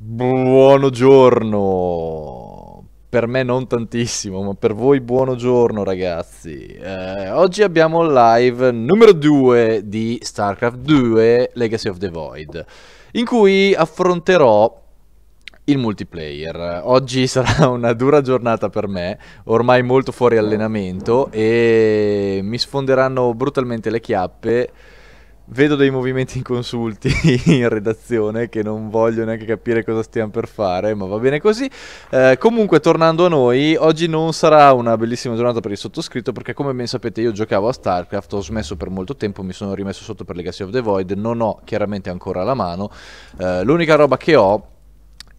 Buono giorno! Per me non tantissimo, ma per voi buono giorno ragazzi. Eh, oggi abbiamo il live numero 2 di StarCraft 2 Legacy of the Void, in cui affronterò il multiplayer. Oggi sarà una dura giornata per me, ormai molto fuori allenamento e mi sfonderanno brutalmente le chiappe vedo dei movimenti inconsulti in redazione che non voglio neanche capire cosa stiamo per fare, ma va bene così. Eh, comunque, tornando a noi, oggi non sarà una bellissima giornata per il sottoscritto perché, come ben sapete, io giocavo a StarCraft, ho smesso per molto tempo, mi sono rimesso sotto per Legacy of the Void, non ho chiaramente ancora la mano. Eh, l'unica roba che ho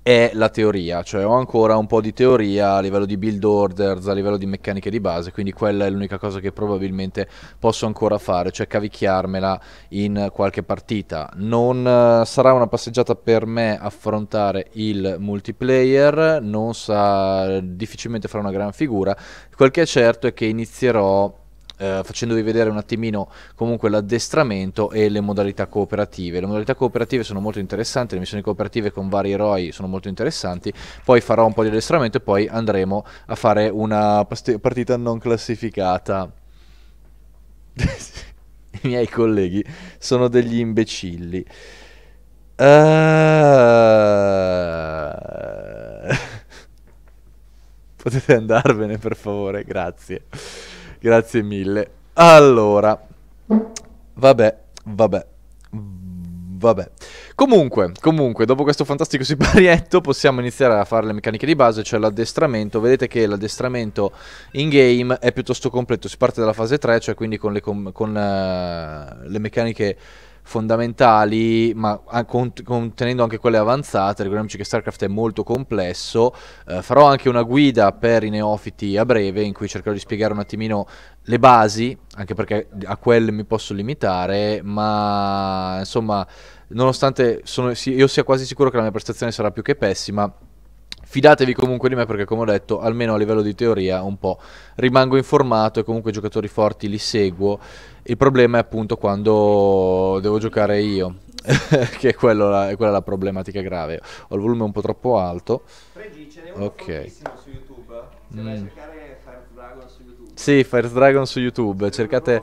è la teoria, cioè ho ancora un po' di teoria a livello di build orders, a livello di meccaniche di base, quindi quella è l'unica cosa che probabilmente posso ancora fare, cioè cavicchiarmela in qualche partita. Non eh, sarà una passeggiata per me affrontare il multiplayer, non sa difficilmente farà una gran figura. Quel che è certo è che inizierò eh, facendovi vedere un attimino comunque l'addestramento e le modalità cooperative. Le modalità cooperative sono molto interessanti, le missioni cooperative con vari eroi sono molto interessanti, poi farò un po' di addestramento e poi andremo a fare una partita non classificata. I miei colleghi sono degli imbecilli. Uh... Potete andarvene per favore, grazie. Grazie mille. Allora, vabbè, vabbè, vabbè. Comunque, comunque, dopo questo fantastico siparietto possiamo iniziare a fare le meccaniche di base, cioè l'addestramento. Vedete che l'addestramento in game è piuttosto completo, si parte dalla fase 3, cioè quindi con le, com- con, uh, le meccaniche fondamentali, ma contenendo anche quelle avanzate, ricordiamoci che StarCraft è molto complesso, eh, farò anche una guida per i neofiti a breve in cui cercherò di spiegare un attimino le basi, anche perché a quelle mi posso limitare, ma insomma, nonostante sono, io sia quasi sicuro che la mia prestazione sarà più che pessima, fidatevi comunque di me perché come ho detto almeno a livello di teoria un po' rimango informato e comunque i giocatori forti li seguo il problema è appunto quando devo giocare io, che è, quello la, è quella la problematica grave. Ho il volume un po' troppo alto. Pregi, ce n'è uno okay. su YouTube. Se mm. vai a mm. cercare Fire Dragon su YouTube. Sì, Fire Dragon su YouTube. Cercate,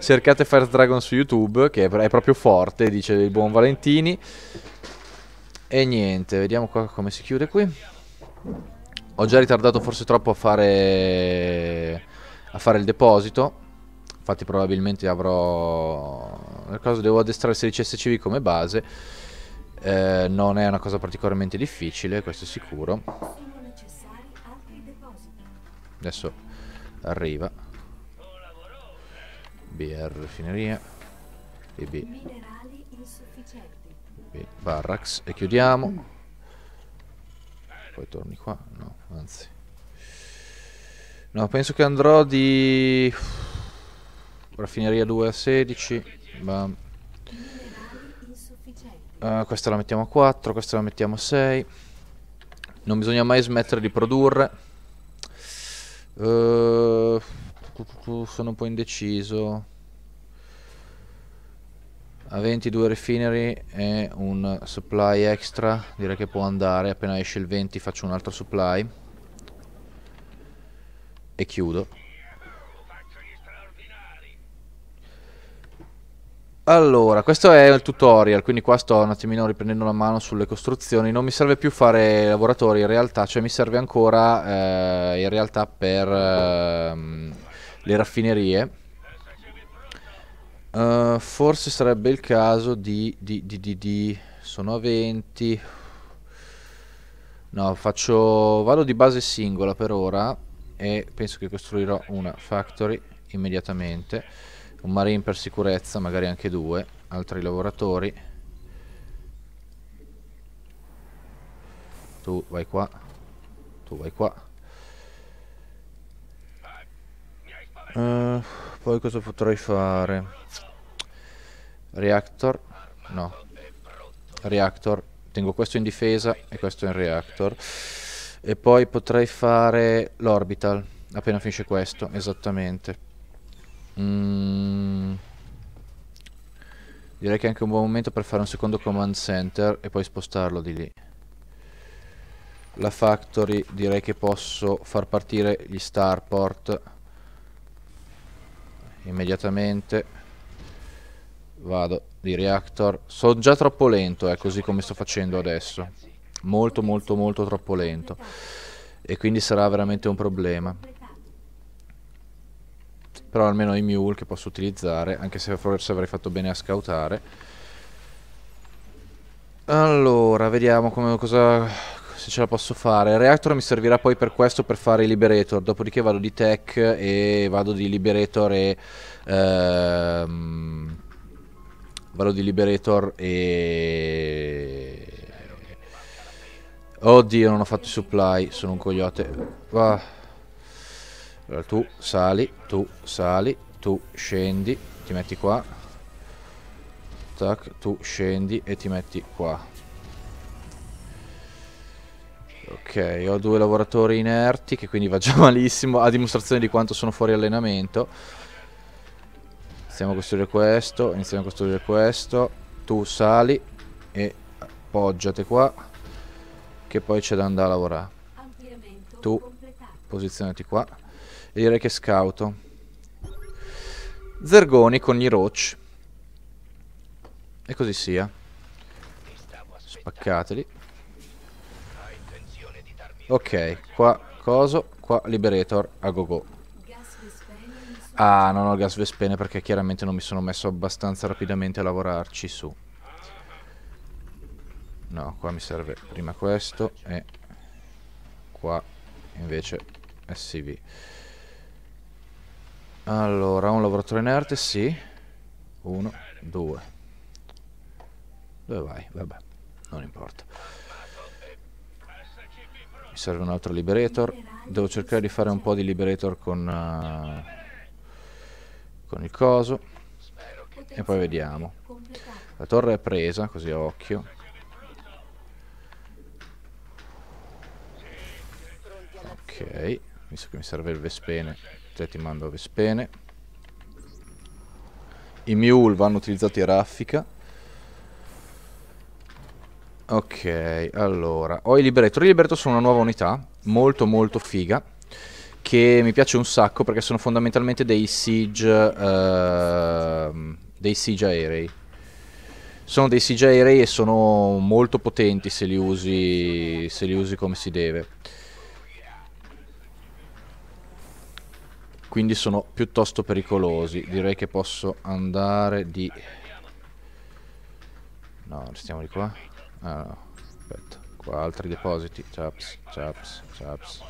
cercate Fire Dragon su YouTube, che è, proprio forte, dice il buon Valentini. E niente, vediamo qua come si chiude qui. Ho già ritardato forse troppo a fare, a fare il deposito. Infatti probabilmente avrò... Nel caso devo addestrare 16 SCV come base. Eh, non è una cosa particolarmente difficile, questo è sicuro. Adesso arriva. BR raffineria. bb B. Barracks. E chiudiamo. Poi torni qua. No, anzi. No, penso che andrò di Raffineria 2 a 16. Bam. Uh, questa la mettiamo a 4, questa la mettiamo a 6. Non bisogna mai smettere di produrre. Uh, sono un po' indeciso. A 22 refinery e un supply extra. Direi che può andare. Appena esce il 20 faccio un altro supply. E chiudo. Allora, questo è il tutorial, quindi qua sto un attimino riprendendo la mano sulle costruzioni. Non mi serve più fare lavoratori in realtà, cioè mi serve ancora eh, in realtà per eh, le raffinerie. Uh, forse sarebbe il caso di, di, di, di, di... Sono a 20. No, faccio... Vado di base singola per ora e penso che costruirò una factory immediatamente un marine per sicurezza, magari anche due, altri lavoratori. Tu vai qua, tu vai qua. Uh, poi cosa potrei fare? Reactor, no. Reactor, tengo questo in difesa e questo in reactor. E poi potrei fare l'orbital, appena finisce questo, esattamente. Mm. Direi che è anche un buon momento per fare un secondo command center e poi spostarlo di lì. La factory direi che posso far partire gli starport immediatamente. Vado di reactor. Sono già troppo lento, è eh, così come sto facendo adesso. Molto molto molto troppo lento. E quindi sarà veramente un problema però almeno i mule che posso utilizzare, anche se forse avrei fatto bene a scoutare Allora, vediamo come, cosa, se ce la posso fare. Il reactor mi servirà poi per questo, per fare i liberator, dopodiché vado di tech e vado di liberator e... Ehm, vado di liberator e... Oddio, non ho fatto i supply, sono un cogliote. Ah. Allora tu sali, tu sali, tu scendi, ti metti qua. Tac, tu scendi e ti metti qua. Ok, ho due lavoratori inerti che quindi va già malissimo, a dimostrazione di quanto sono fuori allenamento. Iniziamo a costruire questo, iniziamo a costruire questo. Tu sali e appoggiate qua, che poi c'è da andare a lavorare. Tu posizionati qua direi che scauto. Zergoni con i roach. E così sia. Spaccateli. Ok, qua coso, qua liberator a go go. Ah, non ho il gas vespene perché chiaramente non mi sono messo abbastanza rapidamente a lavorarci su. No, qua mi serve prima questo e qua invece SCV. Allora, un lavoratore inerte, sì. Uno, due. Dove vai? Vabbè, non importa. Mi serve un altro Liberator. Devo cercare di fare un po' di Liberator con, uh, con il coso. E poi vediamo. La torre è presa, così a occhio. Ok, visto che mi serve il Vespene te ti mando a Vespene i mule vanno utilizzati a raffica ok allora ho i libretto i libretto sono una nuova unità molto molto figa che mi piace un sacco perché sono fondamentalmente dei siege uh, dei siege aerei sono dei siege aerei e sono molto potenti se li usi se li usi come si deve quindi sono piuttosto pericolosi direi che posso andare di no restiamo di qua ah no aspetta qua altri depositi chaps chaps chaps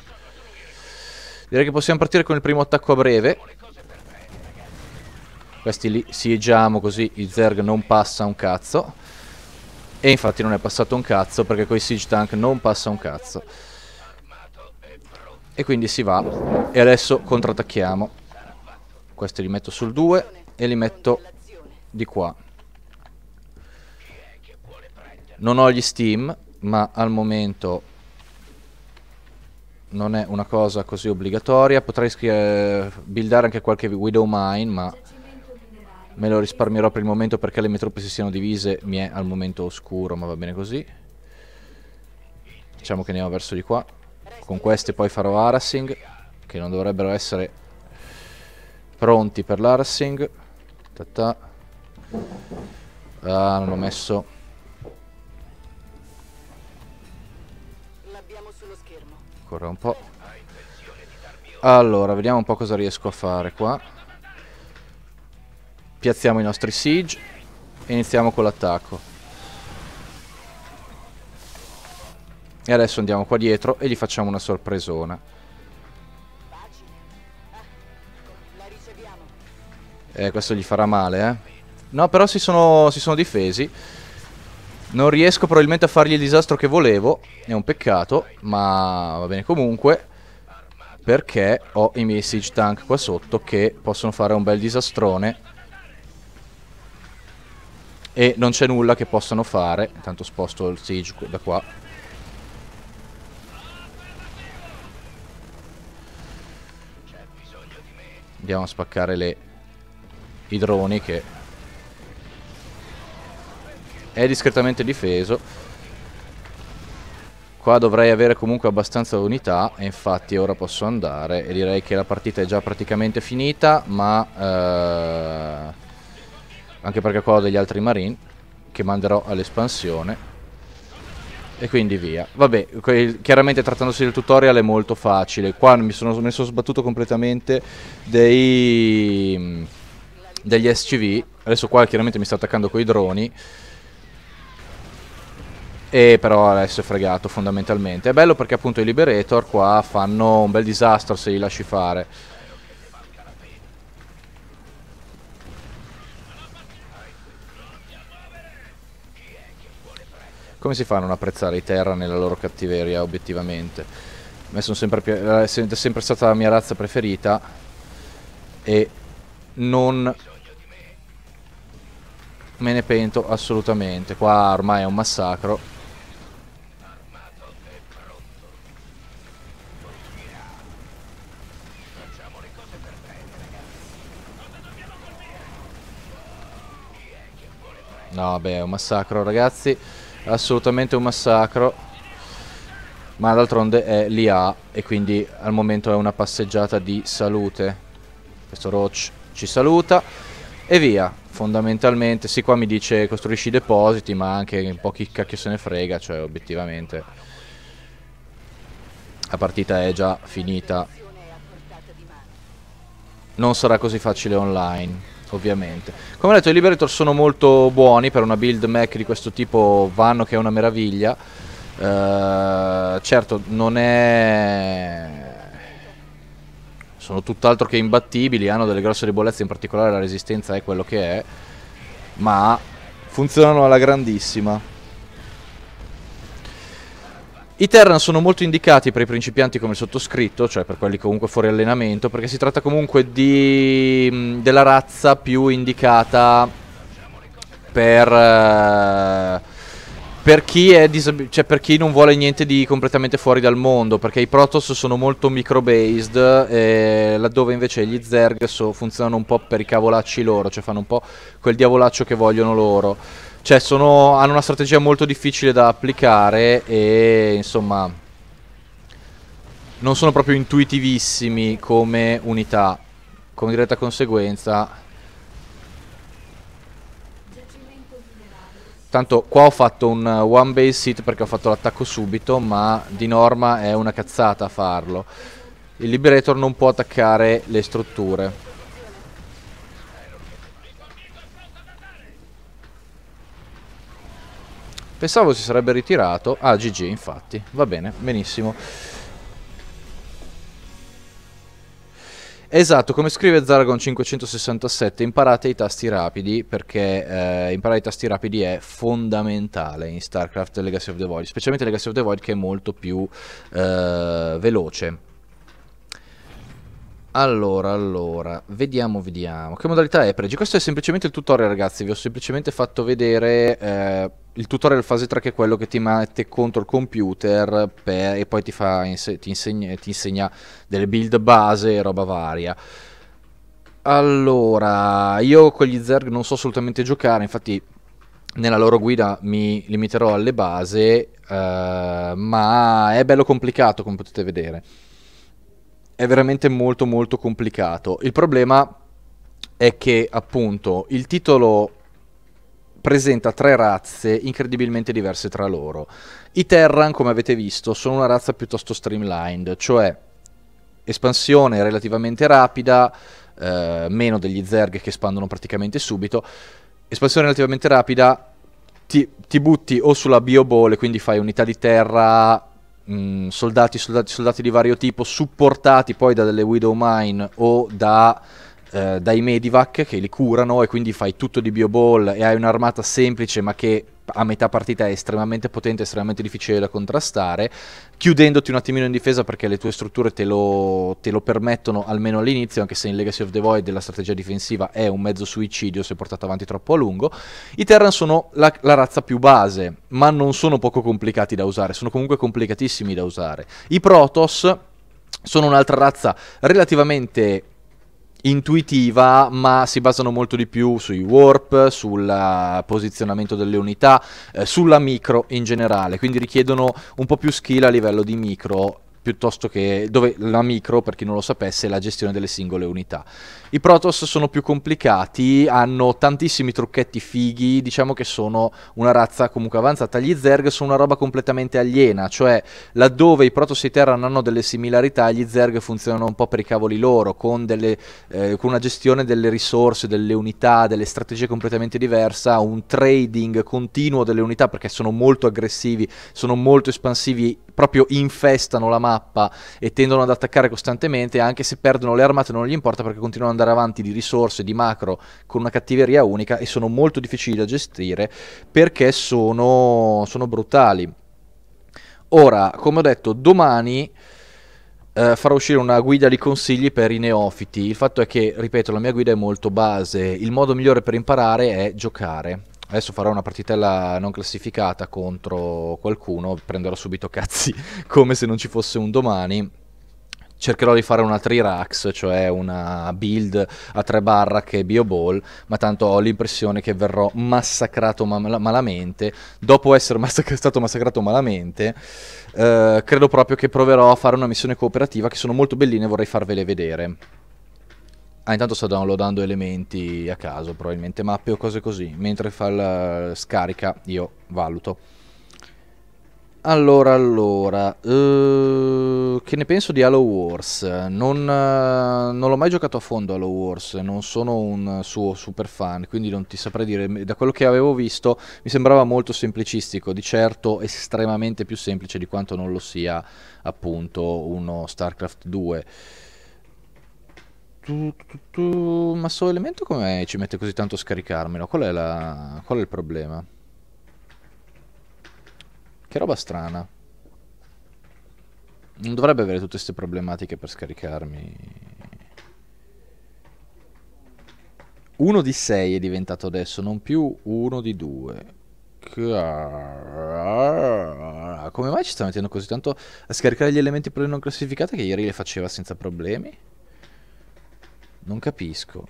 direi che possiamo partire con il primo attacco a breve questi li siegiamo così il Zerg non passa un cazzo e infatti non è passato un cazzo perché con i siege tank non passa un cazzo e quindi si va. E adesso contrattacchiamo. Questi li metto sul 2 e li metto di qua. Non ho gli steam, ma al momento non è una cosa così obbligatoria. Potrei eh, buildare anche qualche Widow Mine, ma me lo risparmierò per il momento perché le mie truppe si siano divise. Mi è al momento oscuro, ma va bene così. Diciamo che ne ho verso di qua. Con queste poi farò harassing, che non dovrebbero essere pronti per l'harassing. Ah, non l'ho messo. Corra un po'. Allora, vediamo un po' cosa riesco a fare qua. Piazziamo i nostri siege e iniziamo con l'attacco. E adesso andiamo qua dietro e gli facciamo una sorpresona. Eh, questo gli farà male, eh. No, però si sono, si sono difesi. Non riesco probabilmente a fargli il disastro che volevo. È un peccato, ma va bene comunque. Perché ho i miei siege tank qua sotto che possono fare un bel disastrone. E non c'è nulla che possano fare. Intanto sposto il siege da qua. Andiamo a spaccare le... i droni che... È discretamente difeso. Qua dovrei avere comunque abbastanza unità e infatti ora posso andare e direi che la partita è già praticamente finita ma eh, anche perché qua ho degli altri marine che manderò all'espansione e quindi via. Vabbè, quel, chiaramente trattandosi del tutorial è molto facile. Qua mi sono, mi sono sbattuto completamente dei, degli SCV. Adesso qua chiaramente mi sta attaccando con i droni. E però adesso è fregato fondamentalmente. È bello perché appunto i Liberator qua fanno un bel disastro se li lasci fare. come si fa a non apprezzare i Terra nella loro cattiveria obiettivamente? A me sono sempre, eh, è sempre stata la mia razza preferita e non me ne pento assolutamente. Qua ormai è un massacro. No, beh, è un massacro, ragazzi assolutamente un massacro ma d'altronde è l'IA e quindi al momento è una passeggiata di salute questo Roach ci saluta e via fondamentalmente sì qua mi dice costruisci depositi ma anche un po' chi cacchio se ne frega cioè obiettivamente la partita è già finita non sarà così facile online ovviamente. Come ho detto, i Liberator sono molto buoni per una build mech di questo tipo, vanno che è una meraviglia. Uh, certo, non è... Sono tutt'altro che imbattibili, hanno delle grosse debolezze, in particolare la resistenza è quello che è, ma funzionano alla grandissima. I Terran sono molto indicati per i principianti come il sottoscritto, cioè per quelli comunque fuori allenamento, perché si tratta comunque di, mm, della razza più indicata per, eh, per, chi cioè per, chi non vuole niente di completamente fuori dal mondo, perché i Protoss sono molto micro-based, laddove invece gli Zerg so, funzionano un po' per i cavolacci loro, cioè fanno un po' quel diavolaccio che vogliono loro. Cioè, sono, hanno una strategia molto difficile da applicare e, insomma, non sono proprio intuitivissimi come unità. come diretta conseguenza... Tanto qua ho fatto un one base hit perché ho fatto l'attacco subito, ma di norma è una cazzata farlo. Il Liberator non può attaccare le strutture. Pensavo si sarebbe ritirato. Ah, GG, infatti. Va bene, benissimo. Esatto, come scrive Zaragon567, imparate i tasti rapidi perché eh, imparare i tasti rapidi è fondamentale in StarCraft Legacy of the Void, specialmente Legacy of the Void che è molto più eh, veloce. Allora, allora, vediamo, vediamo. Che modalità è pregi? Questo è semplicemente il tutorial, ragazzi. Vi ho semplicemente fatto vedere eh, il tutorial fase 3, che è quello che ti mette contro il computer per, e poi ti, fa inse ti, insegna, ti insegna delle build base e roba varia. Allora, io con gli Zerg non so assolutamente giocare, infatti nella loro guida mi limiterò alle base, eh, ma è bello complicato, come potete vedere è veramente molto molto complicato. Il problema è che appunto il titolo presenta tre razze incredibilmente diverse tra loro. I Terran, come avete visto, sono una razza piuttosto streamlined, cioè espansione relativamente rapida, eh, meno degli Zerg che espandono praticamente subito, espansione relativamente rapida, ti, ti butti o sulla biobole, quindi fai unità di terra mh, mm, soldati, soldati, soldati di vario tipo, supportati poi da delle Widow Mine o da eh, dai Medivac che li curano e quindi fai tutto di bioball e hai un'armata semplice ma che a metà partita è estremamente potente, estremamente difficile da contrastare, chiudendoti un attimino in difesa perché le tue strutture te lo, te lo permettono almeno all'inizio, anche se in Legacy of the Void la strategia difensiva è un mezzo suicidio se portata avanti troppo a lungo. I Terran sono la, la razza più base, ma non sono poco complicati da usare, sono comunque complicatissimi da usare. I Protoss sono un'altra razza relativamente intuitiva, ma si basano molto di più sui warp, sul eh, posizionamento delle unità, eh, sulla micro in generale, quindi richiedono un po' più skill a livello di micro piuttosto che dove la micro, per chi non lo sapesse, è la gestione delle singole unità. I Protoss sono più complicati, hanno tantissimi trucchetti fighi, diciamo che sono una razza comunque avanzata. Gli Zerg sono una roba completamente aliena, cioè laddove i Protoss e i Terran hanno delle similarità, gli Zerg funzionano un po' per i cavoli loro, con, delle, eh, con una gestione delle risorse, delle unità, delle strategie completamente diversa, un trading continuo delle unità perché sono molto aggressivi, sono molto espansivi, proprio infestano la mappa mappa e tendono ad attaccare costantemente, anche se perdono le armate non gli importa perché continuano ad andare avanti di risorse, di macro, con una cattiveria unica e sono molto difficili da gestire perché sono, sono brutali. Ora, come ho detto, domani... Uh, farò uscire una guida di consigli per i neofiti. Il fatto è che, ripeto, la mia guida è molto base. Il modo migliore per imparare è giocare. Adesso farò una partitella non classificata contro qualcuno, prenderò subito cazzi come se non ci fosse un domani. Cercherò di fare una 3-Rax, cioè una build a tre barra che è Bio Ball, ma tanto ho l'impressione che verrò massacrato mal malamente. Dopo essere massac stato massacrato malamente, eh, credo proprio che proverò a fare una missione cooperativa che sono molto belline e vorrei farvele vedere. Ah, intanto sta downloadando elementi a caso, probabilmente mappe o cose così. Mentre fa la scarica, io valuto. Allora, allora, uh, che ne penso di Halo Wars? Non, uh, non l'ho mai giocato a fondo Halo Wars, non sono un suo super fan, quindi non ti saprei dire. Da quello che avevo visto mi sembrava molto semplicistico, di certo estremamente più semplice di quanto non lo sia appunto uno StarCraft 2. Tu, tu, tu, ma solo elemento come ci mette così tanto a scaricarmelo? Qual è, la, qual è il problema? Che roba strana. Non dovrebbe avere tutte queste problematiche per scaricarmi. Uno di 6 è diventato adesso, non più uno di 2. Come mai ci sta mettendo così tanto a scaricare gli elementi per non classificata che ieri le faceva senza problemi? Non capisco.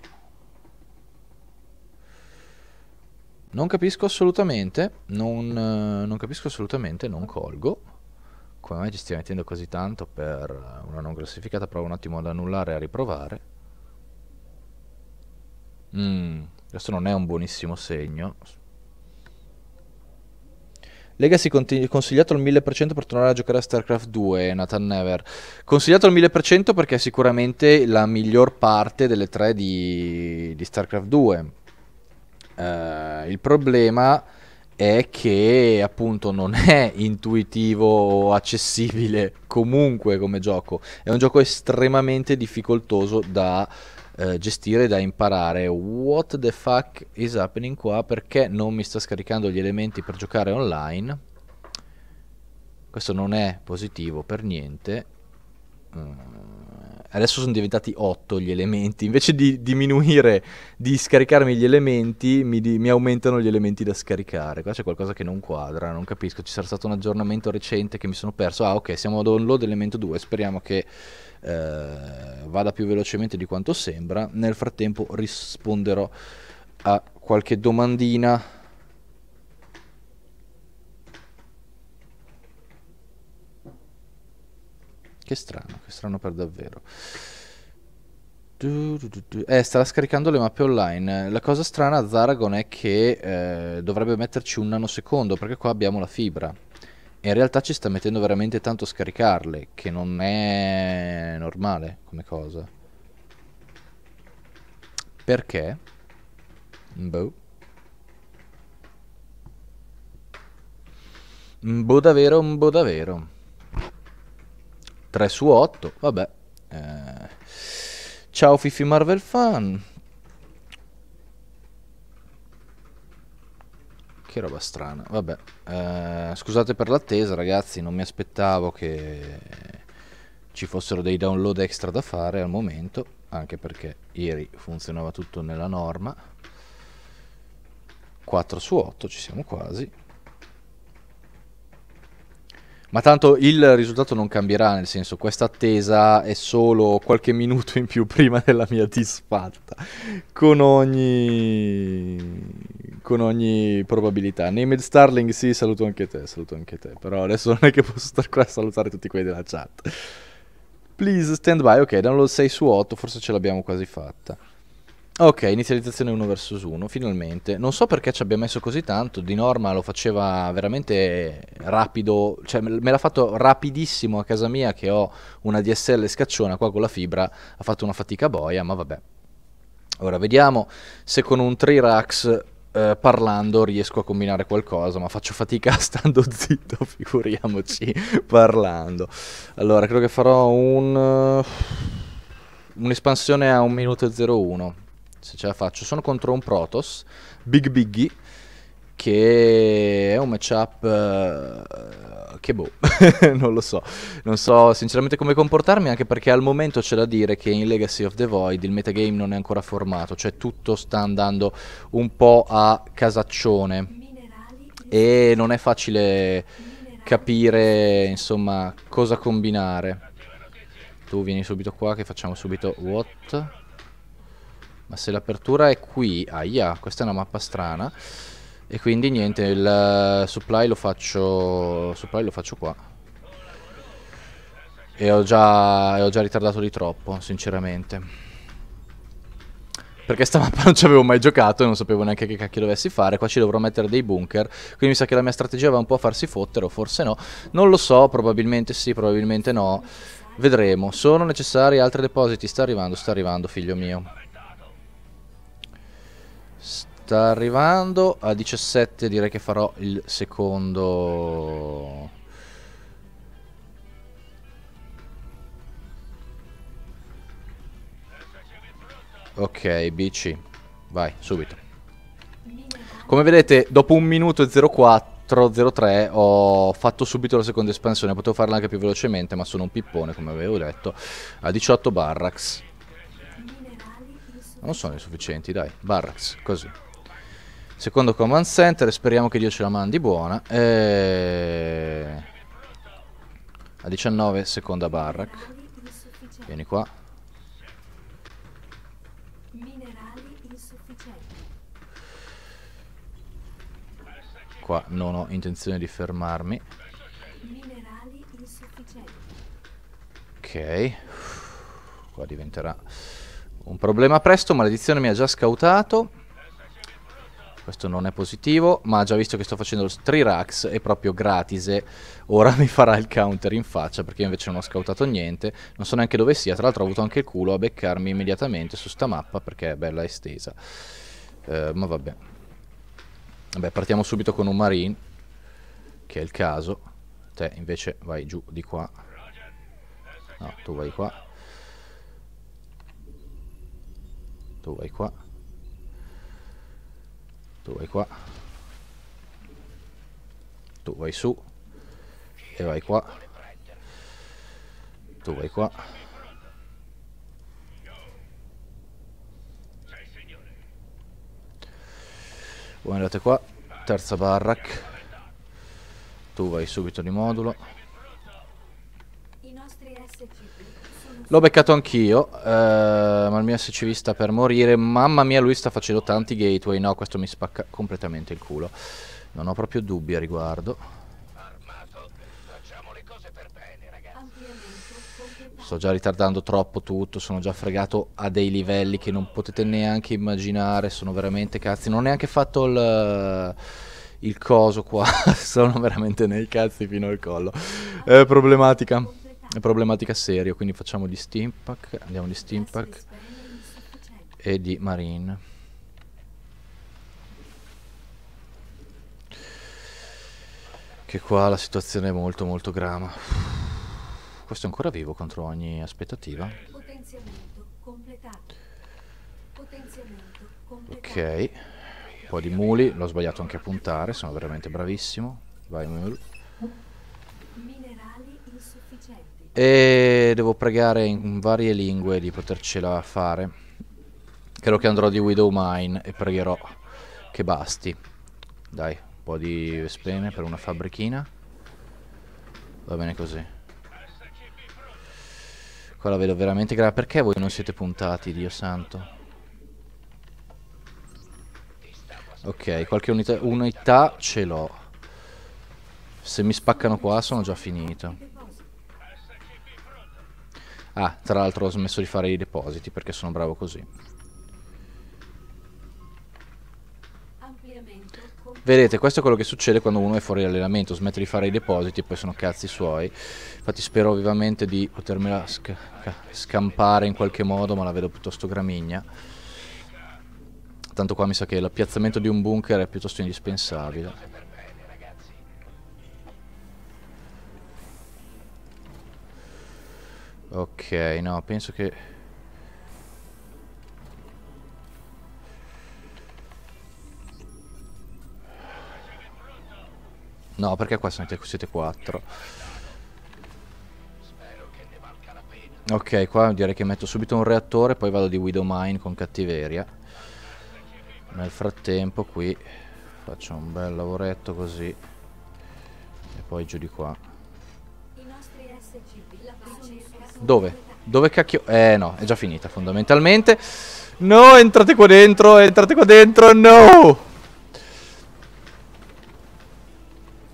Non capisco assolutamente, non, eh, non capisco assolutamente, non colgo. Come mai ci stiamo mettendo così tanto per una non classificata? Provo un attimo ad annullare e a riprovare. Mm, questo non è un buonissimo segno. Legacy consigliato al 1000% per tornare a giocare a StarCraft 2, Nathan Never. Consigliato al 1000% perché è sicuramente la miglior parte delle tre di, di StarCraft 2. Uh, eh, il problema è che appunto non è intuitivo o accessibile comunque come gioco. È un gioco estremamente difficoltoso da eh, gestire da imparare what the fuck is happening qua perché non mi sta scaricando gli elementi per giocare online questo non è positivo per niente eh, adesso sono diventati 8 gli elementi invece di diminuire di scaricarmi gli elementi mi, di, mi aumentano gli elementi da scaricare qua c'è qualcosa che non quadra non capisco ci sarà stato un aggiornamento recente che mi sono perso ah ok siamo a download elemento 2 speriamo che eh, vada più velocemente di quanto sembra. Nel frattempo risponderò a qualche domandina. Che strano, che strano per davvero. Eh, starà scaricando le mappe online. La cosa strana a Zaragon è che eh, dovrebbe metterci un nanosecondo perché qua abbiamo la fibra in realtà ci sta mettendo veramente tanto a scaricarle, che non è normale come cosa. Perché? Boh. Boh davvero, boh davvero. 3 su 8, vabbè. Eh. Ciao Fifi Marvel Fan. Che roba strana. Vabbè, eh, scusate per l'attesa ragazzi, non mi aspettavo che ci fossero dei download extra da fare al momento, anche perché ieri funzionava tutto nella norma. 4 su 8, ci siamo quasi. Ma tanto il risultato non cambierà, nel senso questa attesa è solo qualche minuto in più prima della mia disfatta, con ogni, con ogni probabilità. Named Starling, sì, saluto anche te, saluto anche te, però adesso non è che posso stare qua a salutare tutti quelli della chat. Please stand by, ok, download 6 su 8, forse ce l'abbiamo quasi fatta. Ok, inizializzazione 1 vs 1, finalmente. Non so perché ci abbia messo così tanto, di norma lo faceva veramente rapido, cioè me l'ha fatto rapidissimo a casa mia che ho una DSL scacciona qua con la fibra, ha fatto una fatica boia, ma vabbè. Ora vediamo se con un Trirax eh, parlando riesco a combinare qualcosa, ma faccio fatica stando zitto, figuriamoci parlando. Allora, credo che farò un... Eh, un'espansione a 1 minuto e 01 se ce la faccio. Sono contro un Protoss, Big Biggie, che è un matchup uh, che boh, non lo so. Non so sinceramente come comportarmi, anche perché al momento c'è da dire che in Legacy of the Void il metagame non è ancora formato, cioè tutto sta andando un po' a casaccione e non è facile capire insomma cosa combinare. Tu vieni subito qua che facciamo subito what? Ma se l'apertura è qui, aia, questa è una mappa strana. E quindi niente, il eh, supply lo faccio, supply lo faccio qua. E ho già, ho già ritardato di troppo, sinceramente. Perché sta mappa non ci avevo mai giocato e non sapevo neanche che cacchio dovessi fare. Qua ci dovrò mettere dei bunker. Quindi mi sa che la mia strategia va un po' a farsi fottere o forse no. Non lo so, probabilmente sì, probabilmente no. Vedremo. Sono necessari altri depositi. Sta arrivando, sta arrivando, figlio mio. Sta arrivando a 17 direi che farò il secondo Ok BC Vai subito Come vedete dopo un minuto e 04 03 ho fatto subito la seconda espansione Potevo farla anche più velocemente ma sono un pippone come avevo detto A 18 barracks Non sono sufficienti, dai Barracks così Secondo command center, speriamo che Dio ce la mandi buona. E... A 19, seconda barrack. Vieni qua. Qua non ho intenzione di fermarmi. Ok. Qua diventerà un problema presto. Maledizione mi ha già scautato questo non è positivo, ma già visto che sto facendo lo Strirax e proprio gratis, ora mi farà il counter in faccia perché io invece non ho scoutato niente, non so neanche dove sia, tra l'altro ho avuto anche il culo a beccarmi immediatamente su sta mappa perché è bella estesa, uh, ma vabbè. Vabbè, partiamo subito con un marine, che è il caso, te invece vai giù di qua, no, tu vai qua, tu vai qua tu vai qua tu vai su e vai qua tu vai qua voi andate qua terza barrack tu vai subito di modulo L'ho beccato anch'io, eh, ma il mio SCV sta per morire. Mamma mia, lui sta facendo tanti gateway. No, questo mi spacca completamente il culo. Non ho proprio dubbi a riguardo. Sto già ritardando troppo tutto, sono già fregato a dei livelli che non potete neanche immaginare, sono veramente cazzi. Non ho neanche fatto il il coso qua sono veramente nei cazzi fino al collo eh, problematica è problematica seria, quindi facciamo di steampack, andiamo di steampack e di marine. Che qua la situazione è molto molto grama. Questo è ancora vivo contro ogni aspettativa. Ok. Un po' di muli, l'ho sbagliato anche a puntare, sono veramente bravissimo. Vai mule. Minerali insufficienti. E devo pregare in varie lingue di potercela fare. Credo che andrò di Widow Mine e pregherò che basti. Dai, un po' di speme per una fabbrichina. Va bene così. Qua la vedo veramente grave. Perché voi non siete puntati, Dio santo? Ok, qualche unità, unità ce l'ho. Se mi spaccano qua sono già finito. Ah, tra l'altro ho smesso di fare i depositi perché sono bravo così. Vedete, questo è quello che succede quando uno è fuori allenamento, smette di fare i depositi e poi sono cazzi suoi. Infatti spero vivamente di potermela sc scampare in qualche modo, ma la vedo piuttosto gramigna. Tanto qua mi sa che l'appiazzamento di un bunker è piuttosto indispensabile. Ok, no, penso che... No, perché qua siete, siete quattro? Ok, qua direi che metto subito un reattore, poi vado di Widow Mine con cattiveria. Nel frattempo qui faccio un bel lavoretto così. E poi giù di qua. Dove? Dove cacchio? Eh no, è già finita fondamentalmente. No, entrate qua dentro, entrate qua dentro, no!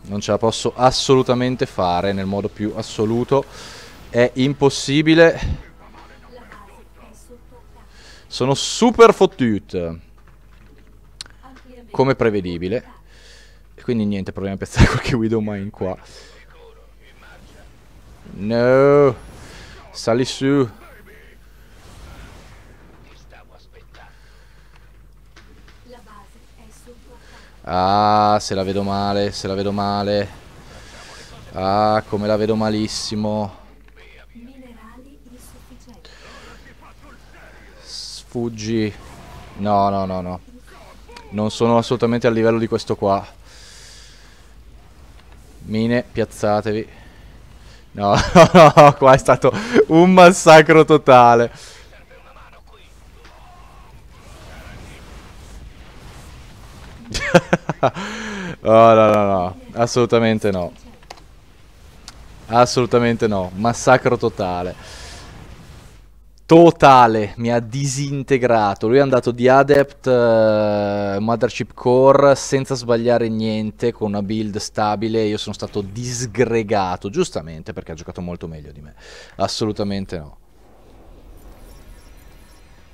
Non ce la posso assolutamente fare nel modo più assoluto. È impossibile. Sono super fottute. Come prevedibile. Quindi niente, proviamo a piazzare qualche Widowmine qua. No. Sali su. Ah, se la vedo male, se la vedo male. Ah, come la vedo malissimo. Sfuggi. No, no, no, no. Non sono assolutamente al livello di questo qua. Mine, piazzatevi. No, no, no, qua è stato un massacro totale. oh, no, no, no, assolutamente no. Assolutamente no, massacro totale. Totale, mi ha disintegrato. Lui è andato di Adept uh, Mothership Core senza sbagliare niente, con una build stabile. Io sono stato disgregato, giustamente perché ha giocato molto meglio di me. Assolutamente no.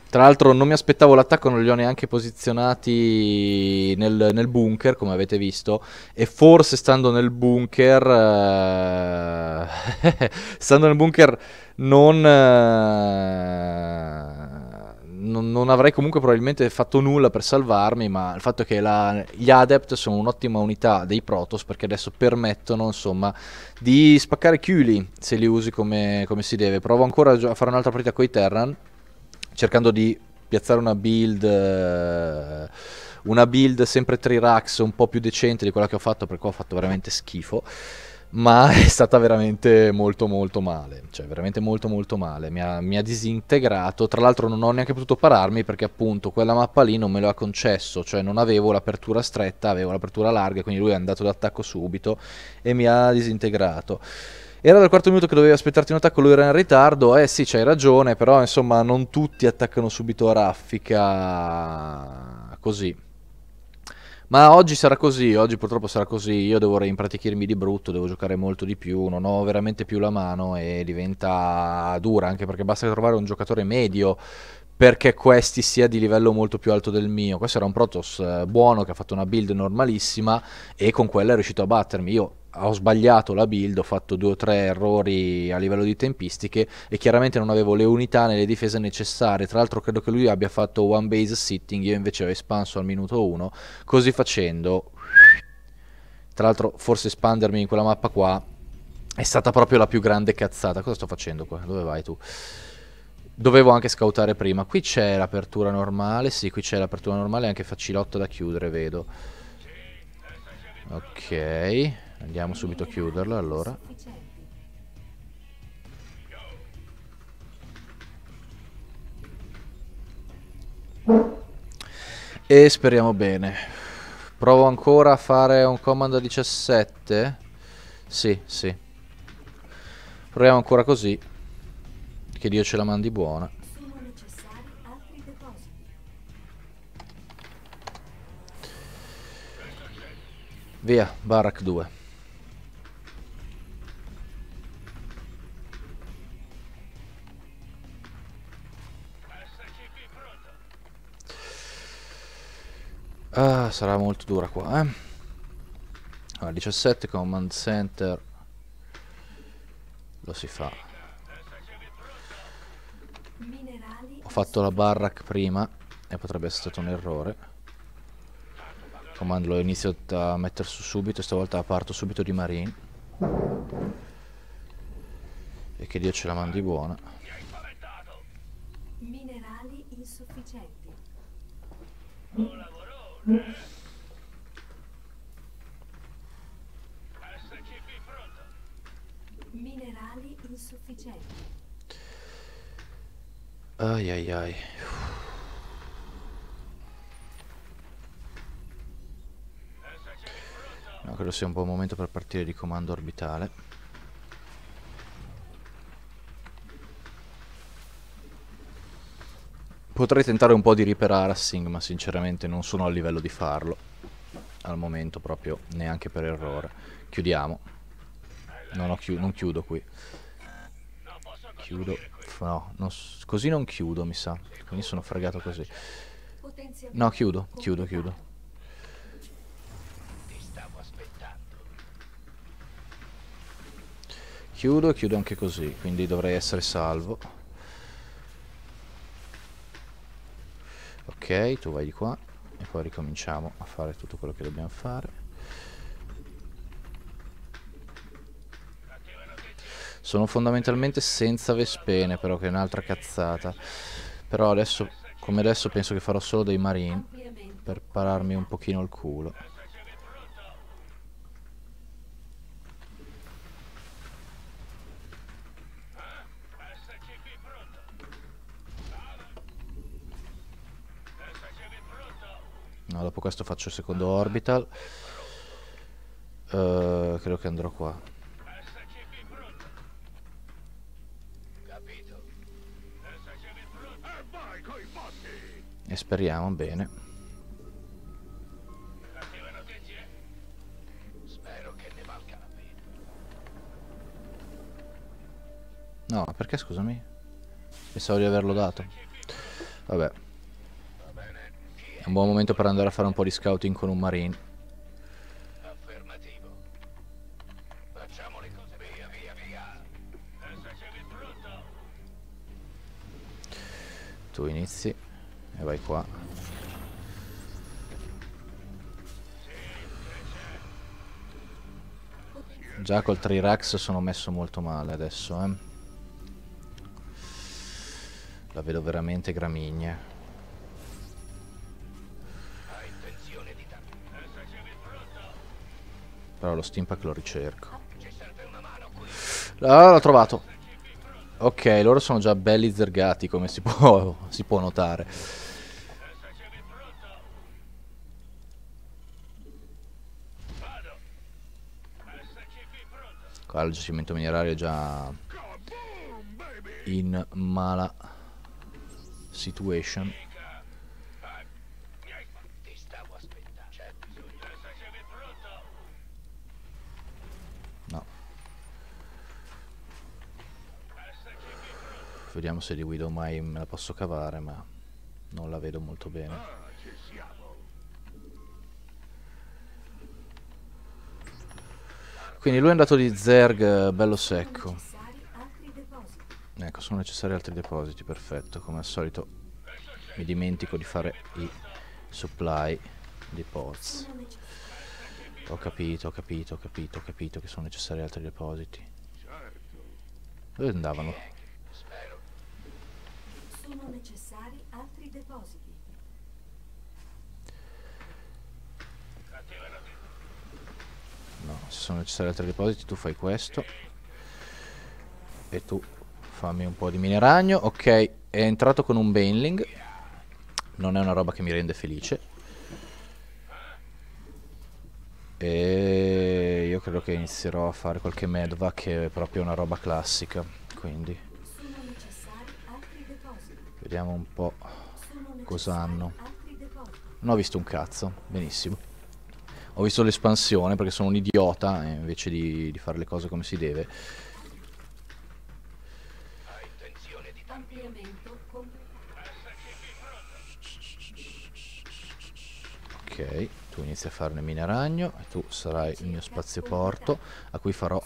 Tra l'altro non mi aspettavo l'attacco, non li ho neanche posizionati nel, nel bunker, come avete visto. E forse stando nel bunker... Eh, stando nel bunker non, eh, non... avrei comunque probabilmente fatto nulla per salvarmi, ma il fatto è che la, gli Adept sono un'ottima unità dei Protoss perché adesso permettono insomma di spaccare chiuli se li usi come, come si deve. Provo ancora a fare un'altra partita con i Terran cercando di piazzare una build eh, una build sempre Trirax un po' più decente di quella che ho fatto perché ho fatto veramente schifo ma è stata veramente molto molto male, cioè veramente molto molto male, mi ha, mi ha, disintegrato, tra l'altro non ho neanche potuto pararmi perché appunto quella mappa lì non me lo ha concesso, cioè non avevo l'apertura stretta, avevo l'apertura larga, quindi lui è andato d'attacco subito e mi ha disintegrato. Era dal quarto minuto che dovevi aspettarti un attacco, lui era in ritardo. Eh sì, c'hai ragione, però insomma non tutti attaccano subito a raffica così. Ma oggi sarà così, oggi purtroppo sarà così, io devo reimpratichirmi di brutto, devo giocare molto di più, non ho veramente più la mano e diventa dura, anche perché basta trovare un giocatore medio perché questi sia di livello molto più alto del mio. Questo era un Protoss eh, buono che ha fatto una build normalissima e con quella è riuscito a battermi. Io ho sbagliato la build, ho fatto due o tre errori a livello di tempistiche e chiaramente non avevo le unità nelle difese necessarie. Tra l'altro credo che lui abbia fatto one base sitting, io invece ho espanso al minuto 1. Così facendo, tra l'altro forse espandermi in quella mappa qua è stata proprio la più grande cazzata. Cosa sto facendo qua? Dove vai tu? Dovevo anche scautare prima. Qui c'è l'apertura normale. Sì, qui c'è l'apertura normale. Anche facilotto da chiudere, vedo. Ok. Andiamo subito a chiuderla, allora. E speriamo bene. Provo ancora a fare un comando a 17? Sì, sì. Proviamo ancora così. Che Dio ce la mandi buona. Via, Barak 2. Ah, sarà molto dura qua, eh. Allora, 17 Command Center. Lo si fa. Minerali Ho fatto la barrack prima e potrebbe essere stato un errore. Comando lo inizio a mettere su subito, stavolta parto subito di marine. E che Dio ce la mandi buona. Minerali insufficienti. Buon Mm. Ai ai ai. No, credo sia un buon momento per partire di comando orbitale. Potrei tentare un po' di reaper harassing, ma sinceramente non sono a livello di farlo. Al momento proprio, neanche per errore. Chiudiamo. non, chi non chiudo qui. Chiudo no, non, così non chiudo, mi sa. Quindi sono fregato così. No, chiudo, chiudo, chiudo. Chiudo e chiudo anche così, quindi dovrei essere salvo. Ok, tu vai di qua e poi ricominciamo a fare tutto quello che dobbiamo fare. Sono fondamentalmente senza vespene però che è un'altra cazzata. Però adesso, come adesso penso che farò solo dei marine per pararmi un pochino il culo. No, dopo questo faccio il secondo orbital. Uh, credo che andrò qua. E speriamo bene. No, perché scusami? Pensavo di averlo dato. Vabbè. È un buon momento per andare a fare un po' di scouting con un marine. Tu inizi. E vai qua. Già col Trirax sono messo molto male adesso, eh. La vedo veramente gramigna. Però lo steampack lo ricerco. Ah, l'ho trovato. Ok, loro sono già belli zergati, come si può, si può notare. fare il giacimento minerario è già in mala situation no vediamo se di Widow mai me la posso cavare ma non la vedo molto bene Quindi lui è andato di Zerg eh, bello secco. Ecco, sono necessari altri depositi, perfetto. Come al solito mi dimentico di fare i supply di pots. Ho capito, ho capito, ho capito, ho capito che sono necessari altri depositi. Dove andavano? Sono necessari altri depositi. se sono necessari altri depositi tu fai questo e tu fammi un po' di mineragno ok è entrato con un Baneling non è una roba che mi rende felice e io credo che inizierò a fare qualche medva che è proprio una roba classica quindi vediamo un po' cosa hanno non ho visto un cazzo benissimo ho visto l'espansione perché sono un idiota eh, invece di, di fare le cose come si deve. Ok, tu inizi a farne mina ragno e tu sarai il mio spazio porto a cui farò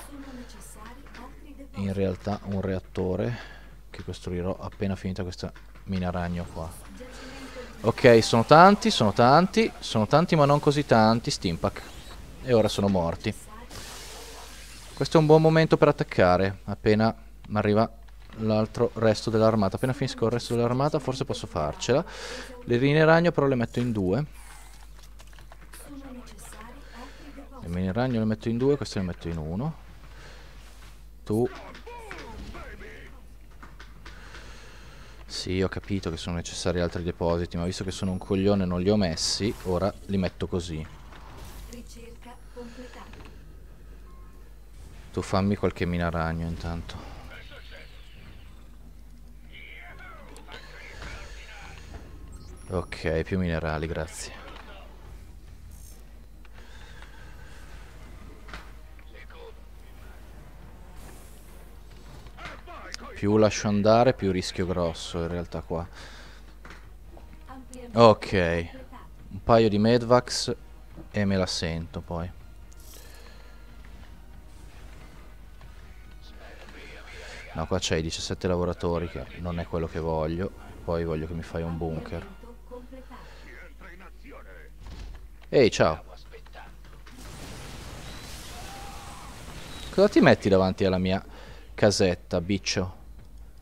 in realtà un reattore che costruirò appena finita questa mina ragno qua. Ok, sono tanti, sono tanti, sono tanti ma non così tanti, Steampack. E ora sono morti. Questo è un buon momento per attaccare, appena mi arriva l'altro resto dell'armata. Appena finisco il resto dell'armata forse posso farcela. Le linee ragno però le metto in due. Le mini ragno le metto in due, queste le metto in uno. Tu Sì, ho capito che sono necessari altri depositi, ma visto che sono un coglione e non li ho messi, ora li metto così. Tu fammi qualche mina ragno intanto. Ok, più minerali, grazie. Più lascio andare, più rischio grosso in realtà qua. Ok. Un paio di medvax e me la sento poi. No, qua c'è i 17 lavoratori che non è quello che voglio. Poi voglio che mi fai un bunker. Ehi, ciao. Cosa ti metti davanti alla mia casetta, biccio?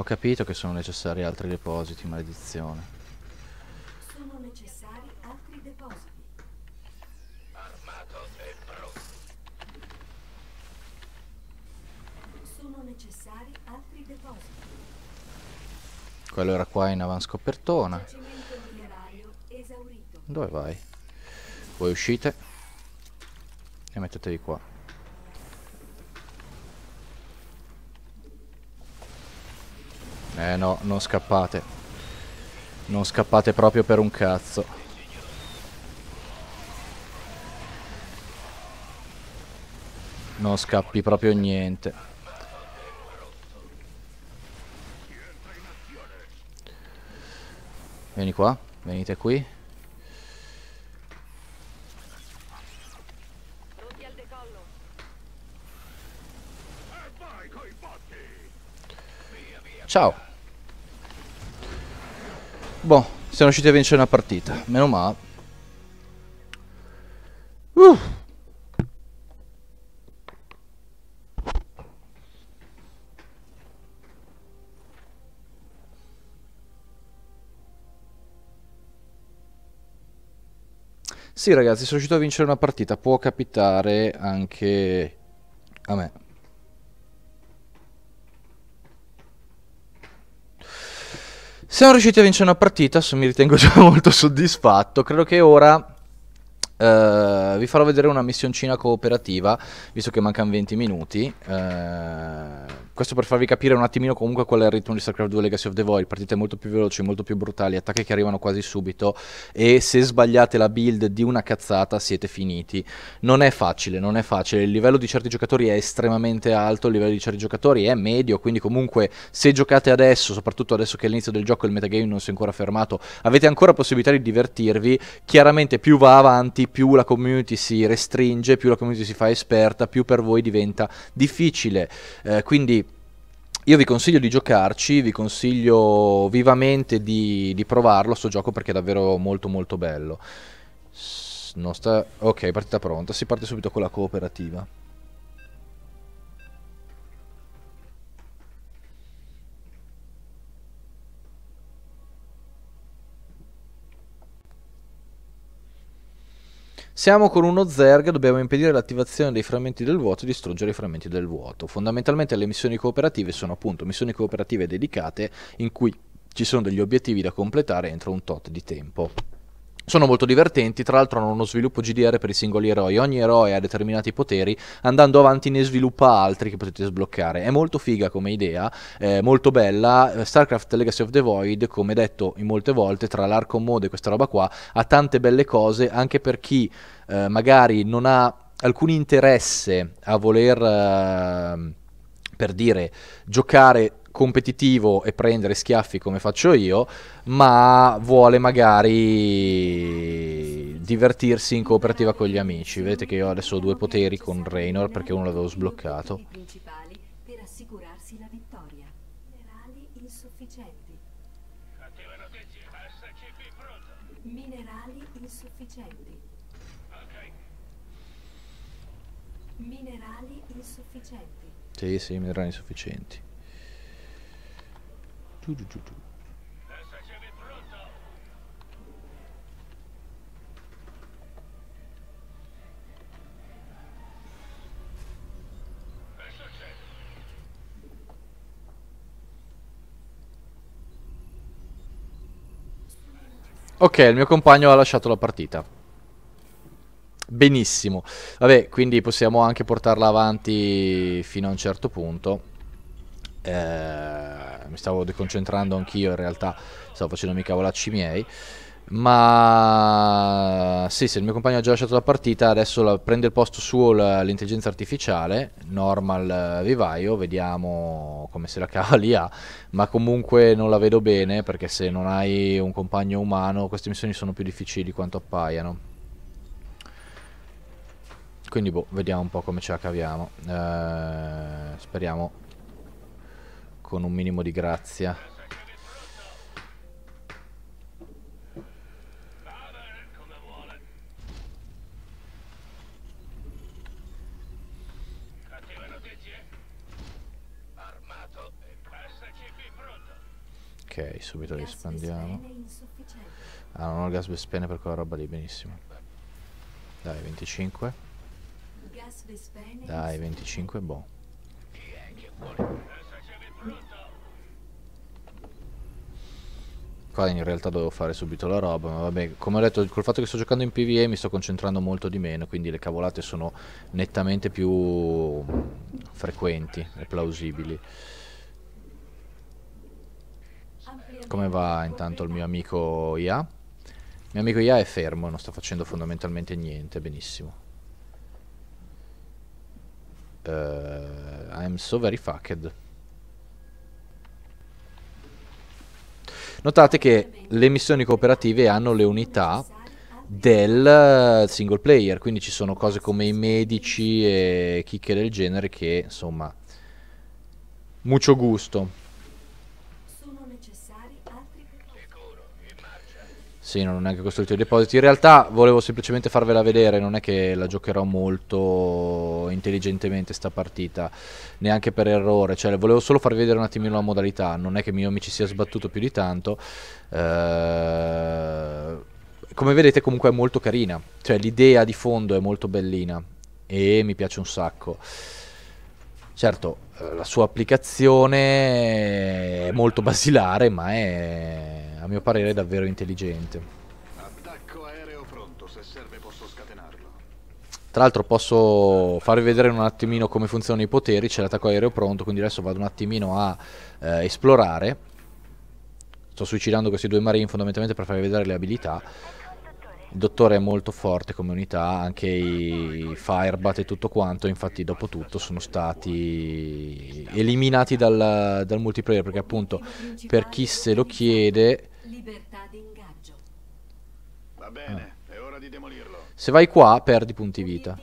Ho capito che sono necessari altri depositi, maledizione. Sono necessari altri depositi. Armato e pronto. Sono necessari altri depositi. Quello era qua in avanscopertona. Dove vai? Voi uscite e mettetevi qua. Eh no, non scappate. Non scappate proprio per un cazzo. Non scappi proprio niente. Vieni qua, venite qui. Ciao. Boh, siamo riusciti a vincere una partita, meno male. Uh. Sì ragazzi, sono riuscito a vincere una partita, può capitare anche a me. Siamo riusciti a vincere una partita, mi ritengo già molto soddisfatto. Credo che ora eh, vi farò vedere una missioncina cooperativa, visto che mancano 20 minuti. Uh, questo per farvi capire un attimino comunque qual è il ritmo di StarCraft 2 Legacy of the Void. Partite molto più veloci, molto più brutali, attacchi che arrivano quasi subito. E se sbagliate la build di una cazzata siete finiti. Non è facile, non è facile. Il livello di certi giocatori è estremamente alto, il livello di certi giocatori è medio. Quindi comunque se giocate adesso, soprattutto adesso che è l'inizio del gioco e il metagame non si è ancora fermato, avete ancora possibilità di divertirvi. Chiaramente più va avanti più la community si restringe, più la community si fa esperta, più per voi diventa difficile. Eh, quindi io vi consiglio di giocarci, vi consiglio vivamente di, di provarlo sto gioco perché è davvero molto molto bello. Sta... Ok, partita pronta, si parte subito con la cooperativa. Siamo con uno Zerg, dobbiamo impedire l'attivazione dei frammenti del vuoto e distruggere i frammenti del vuoto. Fondamentalmente le missioni cooperative sono appunto missioni cooperative dedicate in cui ci sono degli obiettivi da completare entro un tot di tempo. Sono molto divertenti, tra l'altro hanno uno sviluppo GDR per i singoli eroi, ogni eroe ha determinati poteri, andando avanti ne sviluppa altri che potete sbloccare. È molto figa come idea, eh, molto bella. Eh, StarCraft Legacy of the Void, come detto in molte volte, tra l'arco mode e questa roba qua, ha tante belle cose anche per chi eh, magari non ha alcun interesse a voler... Eh, per dire, giocare competitivo e prendere schiaffi come faccio io, ma vuole magari divertirsi in cooperativa con gli amici. Vedete che io adesso ho due poteri con Raynor perché uno l'avevo sbloccato. Sì, sì, minerali insufficienti. Tu, tu, tu, Ok, il mio compagno ha lasciato la partita. Benissimo. Vabbè, quindi possiamo anche portarla avanti fino a un certo punto. Eh mi stavo deconcentrando anch'io in realtà, stavo facendo miei cavolacci miei. Ma sì, se il mio compagno ha già lasciato la partita, adesso la, prende il posto suo l'intelligenza artificiale, normal eh, vivaio, vediamo come se la cava lì ha, ma comunque non la vedo bene perché se non hai un compagno umano queste missioni sono più difficili di quanto appaiano. Quindi boh, vediamo un po' come ce la caviamo. Eh, speriamo con un minimo di grazia. Ok, subito li espandiamo. Ah, non ho il gas bespene per quella roba lì, benissimo. Dai, 25. Dai, 25, boh. Qua in realtà dovevo fare subito la roba, ma vabbè, come ho detto, col fatto che sto giocando in PvE mi sto concentrando molto di meno, quindi le cavolate sono nettamente più frequenti e plausibili. Come va intanto il mio amico IA? Il mio amico IA è fermo, non sta facendo fondamentalmente niente, benissimo. Uh, I'm so very fucked. Notate che le missioni cooperative hanno le unità del eh, single player, quindi ci sono cose come i medici e chicche del genere che, insomma, mucho gusto. Sì, non ho neanche costruito i depositi. In realtà volevo semplicemente farvela vedere, non è che la giocherò molto intelligentemente sta partita, neanche per errore. Cioè, volevo solo farvi vedere un attimino la modalità, non è che mio mi ci sia sbattuto più di tanto. Ehm, come vedete comunque è molto carina, cioè l'idea di fondo è molto bellina e mi piace un sacco. Certo, eh, la sua applicazione è molto basilare, ma è a mio parere davvero intelligente. Attacco aereo pronto, se serve posso scatenarlo. Tra l'altro posso farvi vedere un attimino come funzionano i poteri, c'è l'attacco aereo pronto, quindi adesso vado un attimino a eh, esplorare. Sto suicidando questi due marine fondamentalmente per farvi vedere le abilità. Il dottore è molto forte come unità, anche i Firebat e tutto quanto, infatti dopo tutto sono stati eliminati dal, dal multiplayer, perché appunto per chi se lo chiede Libertà d'ingaggio. Va bene, ah. è ora di demolirlo. Se vai qua perdi punti vita.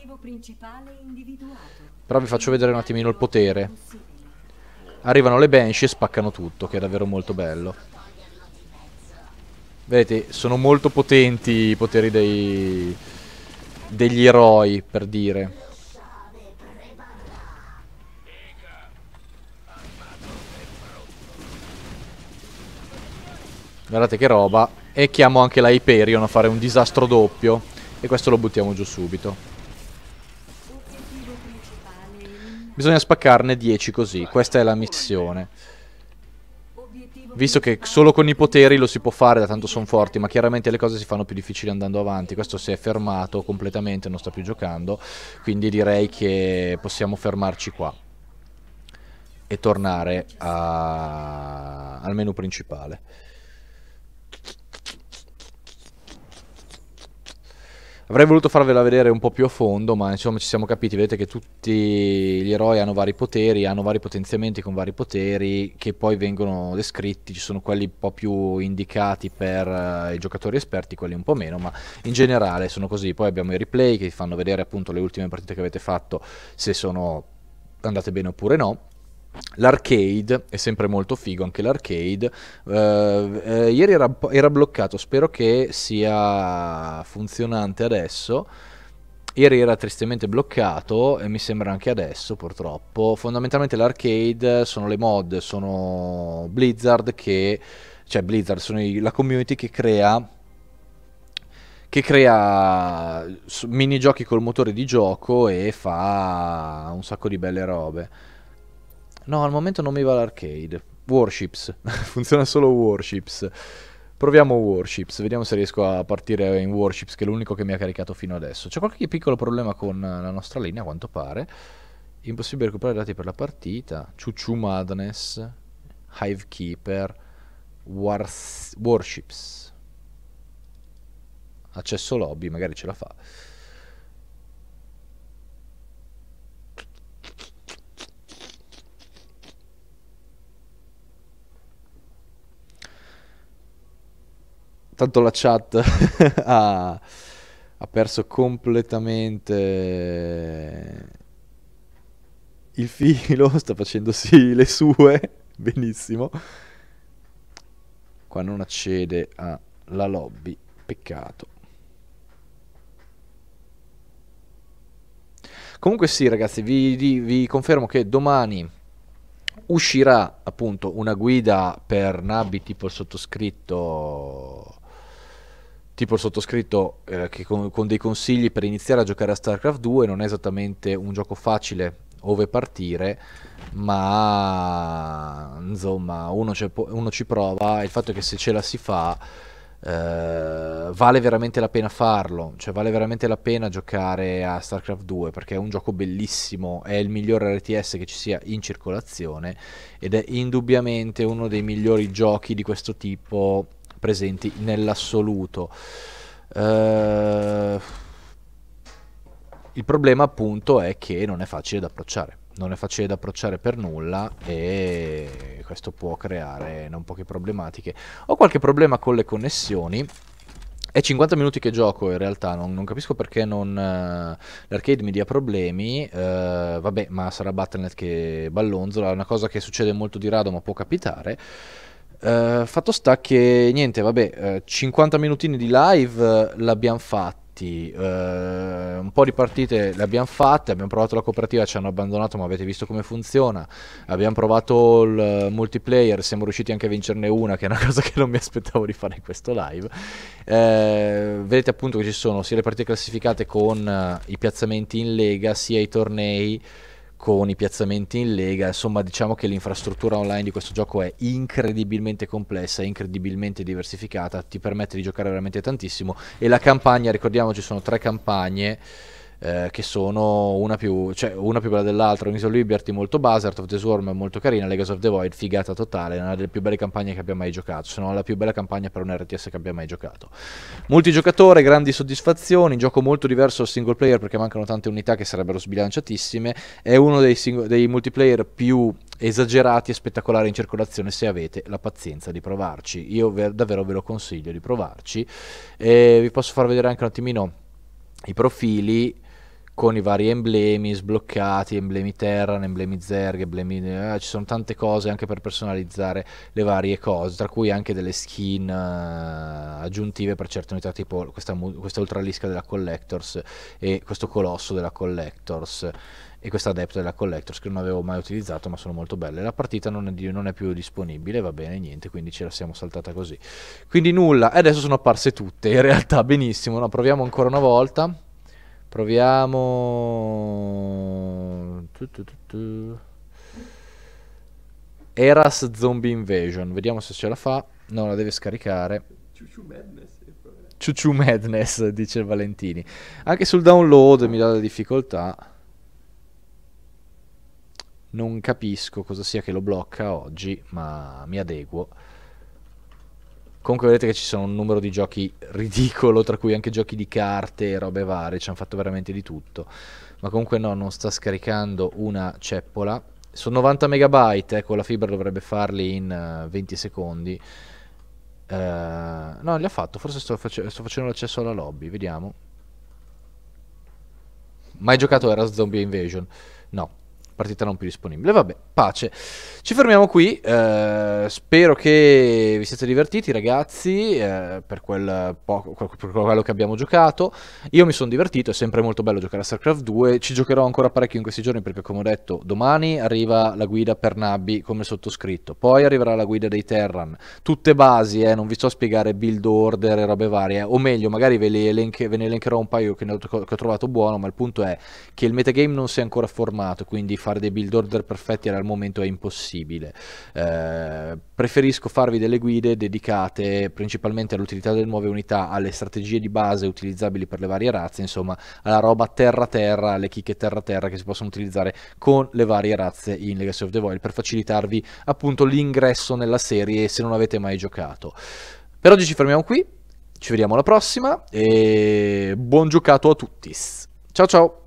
Però vi faccio vedere un attimino il potere. Arrivano le Banshee e spaccano tutto, che è davvero molto bello. Vedete, sono molto potenti i poteri dei... degli eroi, per dire. Guardate che roba. E chiamo anche la Hyperion a fare un disastro doppio. E questo lo buttiamo giù subito. Bisogna spaccarne 10 così. Questa è la missione. Visto che solo con i poteri lo si può fare, da tanto sono forti, ma chiaramente le cose si fanno più difficili andando avanti. Questo si è fermato completamente, non sta più giocando. Quindi direi che possiamo fermarci qua. E tornare a... al menu principale. Avrei voluto farvela vedere un po' più a fondo, ma insomma ci siamo capiti, vedete che tutti gli eroi hanno vari poteri, hanno vari potenziamenti con vari poteri che poi vengono descritti, ci sono quelli un po' più indicati per uh, i giocatori esperti, quelli un po' meno, ma in generale sono così. Poi abbiamo i replay che ti fanno vedere appunto le ultime partite che avete fatto, se sono andate bene oppure no L'arcade è sempre molto figo, anche l'arcade. Uh, eh, ieri era, era, bloccato, spero che sia funzionante adesso. Ieri era tristemente bloccato e mi sembra anche adesso purtroppo. Fondamentalmente l'arcade sono le mod, sono Blizzard che... cioè Blizzard, sono i, la community che crea che crea minigiochi col motore di gioco e fa un sacco di belle robe. No, al momento non mi va l'arcade. Warships. Funziona solo Warships. Proviamo Warships, vediamo se riesco a partire in Warships, che è l'unico che mi ha caricato fino adesso. C'è qualche piccolo problema con eh, la nostra linea, a quanto pare. Impossibile recuperare dati per la partita. Chuchu Madness, Hivekeeper, Wars Warships. Accesso lobby, magari ce la fa. Tanto la chat ha, ha perso completamente il filo, sta facendo le sue, benissimo. Qua non accede alla lobby, peccato. Comunque sì ragazzi, vi, vi confermo che domani uscirà appunto una guida per Nabi tipo il sottoscritto tipo il sottoscritto eh, che con, con, dei consigli per iniziare a giocare a StarCraft 2 non è esattamente un gioco facile ove partire, ma insomma uno, uno ci prova e il fatto è che se ce la si fa eh, vale veramente la pena farlo, cioè vale veramente la pena giocare a StarCraft 2 perché è un gioco bellissimo, è il miglior RTS che ci sia in circolazione ed è indubbiamente uno dei migliori giochi di questo tipo presenti nell'assoluto. Eh, il problema appunto è che non è facile da approcciare non è facile da approcciare per nulla e questo può creare non poche problematiche. Ho qualche problema con le connessioni. È 50 minuti che gioco in realtà, non, non capisco perché non, uh, l'arcade mi dia problemi, uh, vabbè ma sarà Battle.net che ballonzola, è una cosa che succede molto di rado ma può capitare. Uh, fatto sta che niente, vabbè, 50 eh, minutini di live eh, l'abbiamo fatti, uh, un po' di partite le abbiamo fatte, abbiamo provato la cooperativa, ci hanno abbandonato ma avete visto come funziona, abbiamo provato il multiplayer, siamo riusciti anche a vincerne una che è una cosa che non mi aspettavo di fare in questo live. Uh, vedete appunto che ci sono sia le partite classificate con i piazzamenti in lega sia i tornei con i piazzamenti in lega, insomma diciamo che l'infrastruttura online di questo gioco è incredibilmente complessa, incredibilmente diversificata, ti permette di giocare veramente tantissimo e la campagna, ricordiamoci sono tre campagne eh, che sono una più, cioè, una più bella dell'altra. Wings of Liberty molto base, Art of the Swarm molto carina, Legacy of the Void figata totale, una delle più belle campagne che abbia mai giocato, se non la più bella campagna per un RTS che abbia mai giocato. Multigiocatore, grandi soddisfazioni, gioco molto diverso dal single player perché mancano tante unità che sarebbero sbilanciatissime, è uno dei, sing- dei multiplayer più esagerati e spettacolari in circolazione se avete la pazienza di provarci. Io ver- davvero ve lo consiglio di provarci. E vi posso far vedere anche un attimino i profili con i vari emblemi sbloccati, emblemi Terran, emblemi Zerg, emblemi... Eh, ci sono tante cose anche per personalizzare le varie cose, tra cui anche delle skin eh, aggiuntive per certe unità, tipo questa, questa ultralisca della Collectors e questo colosso della Collectors e questa adepta della Collectors che non avevo mai utilizzato ma sono molto belle la partita non è, non è, più disponibile va bene niente quindi ce la siamo saltata così quindi nulla e adesso sono apparse tutte in realtà benissimo no, proviamo ancora una volta Proviamo... Tu, tu, tu, Eras Zombie Invasion. Vediamo se ce la fa. No, la deve scaricare. Chuchu Madness. Eh, Chuchu Madness, dice Valentini. Anche sul download mi dà la difficoltà. Non capisco cosa sia che lo blocca oggi, ma mi adeguo. Comunque vedete che ci sono un numero di giochi ridicolo, tra cui anche giochi di carte e robe varie, ci hanno fatto veramente di tutto. Ma comunque no, non sta scaricando una ceppola. Sono 90 megabyte, ecco, la fibra dovrebbe farli in uh, eh, 20 secondi. Uh, no, li ha fatto, forse sto, face sto facendo l'accesso alla lobby, vediamo. Mai giocato era Zombie Invasion? No partita non più disponibile. Vabbè, pace. Ci fermiamo qui, eh, spero che vi siate divertiti ragazzi eh, per, quel poco, per quello che abbiamo giocato. Io mi sono divertito, è sempre molto bello giocare a StarCraft 2, ci giocherò ancora parecchio in questi giorni perché come ho detto domani arriva la guida per Nabbi come sottoscritto, poi arriverà la guida dei Terran, tutte basi, eh, non vi sto a spiegare build order e robe varie, o meglio magari ve, elenche, ve ne elencherò un paio che, ho, che ho trovato buono, ma il punto è che il metagame non si è ancora formato, quindi fare dei build order perfetti al momento è impossibile. Eh, preferisco farvi delle guide dedicate principalmente all'utilità delle nuove unità, alle strategie di base utilizzabili per le varie razze, insomma, alla roba terra-terra, alle chicche terra-terra che si possono utilizzare con le varie razze in Legacy of the Void per facilitarvi appunto l'ingresso nella serie se non avete mai giocato. Per oggi ci fermiamo qui, ci vediamo alla prossima e buon giocato a tutti. Ciao ciao!